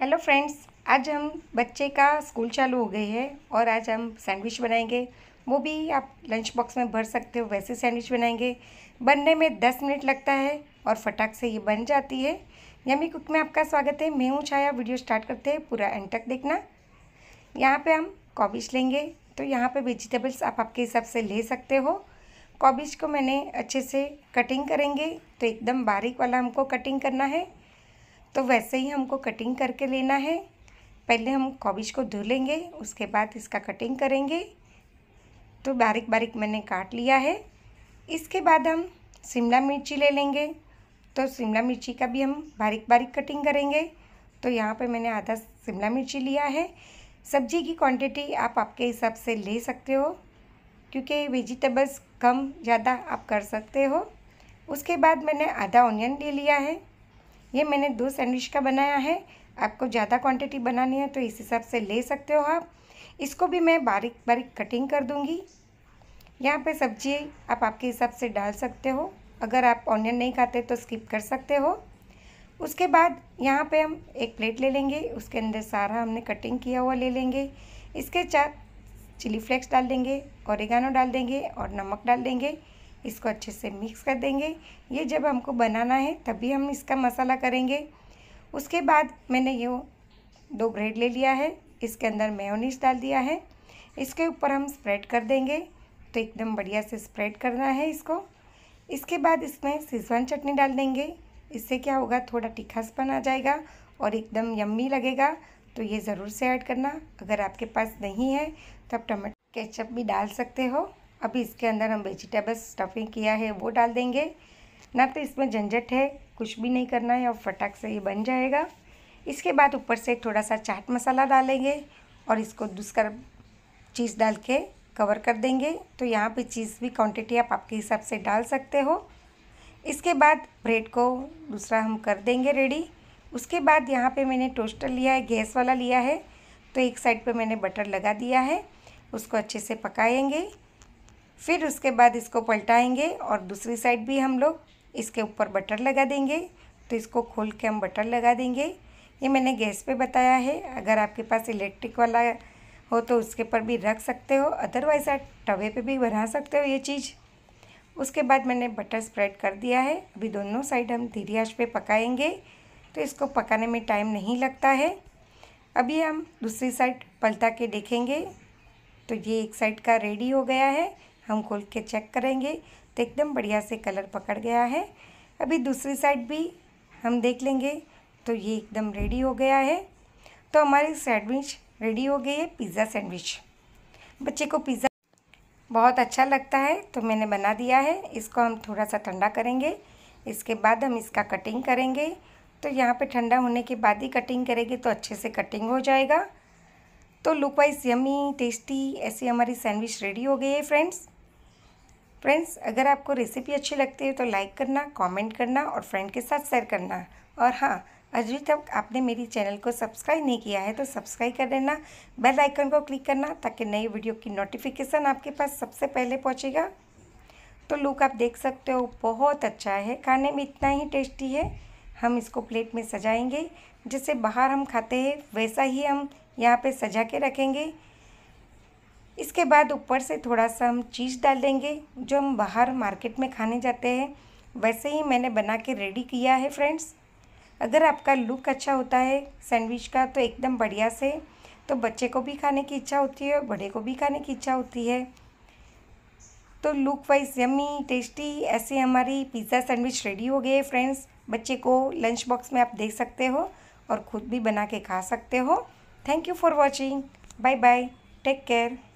hello friends आज हम बच्चे का स्कूल चालू हो गई है और आज हम सैंडविच बनाएंगे वो भी आप लंच बॉक्स में भर सकते हो वैसे सैंडविच बनाएंगे बनने में दस मिनट लगता है और फटाक से ये बन जाती है यमी कुक में आपका स्वागत है मैं हूँ छाया वीडियो स्टार्ट करते हैं पूरा एंड तक देखना यहाँ पे हम कॉबिज लेंगे तो यहाँ पर वेजिटेबल्स आप आपके हिसाब से ले सकते हो कॉबिज को मैंने अच्छे से कटिंग करेंगे तो एकदम बारीक वाला हमको कटिंग करना है तो वैसे ही हमको कटिंग करके लेना है पहले हम कॉबिज को धो लेंगे उसके बाद इसका कटिंग करेंगे तो बारीक बारीक मैंने काट लिया है इसके बाद हम शिमला मिर्ची ले लेंगे तो शिमला मिर्ची का भी हम बारीक बारीक कटिंग करेंगे तो यहाँ पे मैंने आधा शिमला मिर्ची लिया है सब्जी की क्वांटिटी आप आपके हिसाब से ले सकते हो क्योंकि वेजिटेबल्स कम ज़्यादा आप कर सकते हो उसके बाद मैंने आधा ऑनियन ले लिया है ये मैंने दो सैंडविच का बनाया है आपको ज़्यादा क्वांटिटी बनानी है तो इस हिसाब से ले सकते हो आप इसको भी मैं बारीक बारीक कटिंग कर दूँगी यहाँ पे सब्जी आप आपके हिसाब से डाल सकते हो अगर आप ऑनियन नहीं खाते तो स्किप कर सकते हो उसके बाद यहाँ पे हम एक प्लेट ले लेंगे उसके अंदर सारा हमने कटिंग किया हुआ ले लेंगे इसके चार चिली फ्लेक्स डाल देंगे औरगानो डाल देंगे और नमक डाल देंगे इसको अच्छे से मिक्स कर देंगे ये जब हमको बनाना है तभी हम इसका मसाला करेंगे उसके बाद मैंने ये दो ब्रेड ले लिया है इसके अंदर मेयोनीज डाल दिया है इसके ऊपर हम स्प्रेड कर देंगे तो एकदम बढ़िया से स्प्रेड करना है इसको इसके बाद इसमें सिजवान चटनी डाल देंगे इससे क्या होगा थोड़ा तीखासपन आ जाएगा और एकदम यम्मी लगेगा तो ये ज़रूर से ऐड करना अगर आपके पास नहीं है तो आप टमाटर केचप भी डाल सकते हो अब इसके अंदर हम वेजिटेबल्स स्टफिंग किया है वो डाल देंगे ना तो इसमें झंझट है कुछ भी नहीं करना है और फटाक से ये बन जाएगा इसके बाद ऊपर से थोड़ा सा चाट मसाला डालेंगे और इसको दूसरा चीज़ डाल के कवर कर देंगे तो यहाँ पे चीज़ भी क्वांटिटी आप आपके हिसाब से डाल सकते हो इसके बाद ब्रेड को दूसरा हम कर देंगे रेडी उसके बाद यहाँ पे मैंने टोस्टर लिया है गैस वाला लिया है तो एक साइड पे मैंने बटर लगा दिया है उसको अच्छे से पकाएंगे फिर उसके बाद इसको पलटाएंगे और दूसरी साइड भी हम लोग इसके ऊपर बटर लगा देंगे तो इसको खोल के हम बटर लगा देंगे ये मैंने गैस पे बताया है अगर आपके पास इलेक्ट्रिक वाला हो तो उसके पर भी रख सकते हो अदरवाइज़ आप तवे पे भी बना सकते हो ये चीज़ उसके बाद मैंने बटर स्प्रेड कर दिया है अभी दोनों साइड हम धीरे आँच पर पकाएँगे तो इसको पकाने में टाइम नहीं लगता है अभी हम दूसरी साइड पलटा के देखेंगे तो ये एक साइड का रेडी हो गया है हम खोल के चेक करेंगे तो एकदम बढ़िया से कलर पकड़ गया है अभी दूसरी साइड भी हम देख लेंगे तो ये एकदम रेडी हो गया है तो हमारी सैंडविच रेडी हो गई है पिज़्ज़ा सैंडविच बच्चे को पिज़्ज़ा बहुत अच्छा लगता है तो मैंने बना दिया है इसको हम थोड़ा सा ठंडा करेंगे इसके बाद हम इसका कटिंग करेंगे तो यहाँ पे ठंडा होने के बाद ही कटिंग करेंगे तो अच्छे से कटिंग हो जाएगा तो लुक वाइज यमी टेस्टी ऐसी हमारी सैंडविच रेडी हो गई है फ्रेंड्स फ्रेंड्स अगर आपको रेसिपी अच्छी लगती है तो लाइक करना कमेंट करना और फ्रेंड के साथ शेयर करना और हाँ अभी तक आपने मेरी चैनल को सब्सक्राइब नहीं किया है तो सब्सक्राइब कर देना बेल आइकन को क्लिक करना ताकि नई वीडियो की नोटिफिकेशन आपके पास सबसे पहले पहुँचेगा तो लुक आप देख सकते हो बहुत अच्छा है खाने में इतना ही टेस्टी है हम इसको प्लेट में सजाएंगे जैसे बाहर हम खाते हैं वैसा ही हम यहाँ पे सजा के रखेंगे इसके बाद ऊपर से थोड़ा सा हम चीज़ डाल देंगे जो हम बाहर मार्केट में खाने जाते हैं वैसे ही मैंने बना के रेडी किया है फ्रेंड्स अगर आपका लुक अच्छा होता है सैंडविच का तो एकदम बढ़िया से तो बच्चे को भी खाने की इच्छा होती है और बड़े को भी खाने की इच्छा होती है तो लुक वाइज यमी टेस्टी ऐसे हमारी पिज़्ज़ा सैंडविच रेडी हो गए फ्रेंड्स बच्चे को लंच बॉक्स में आप देख सकते हो और ख़ुद भी बना के खा सकते हो thank you for watching bye bye take care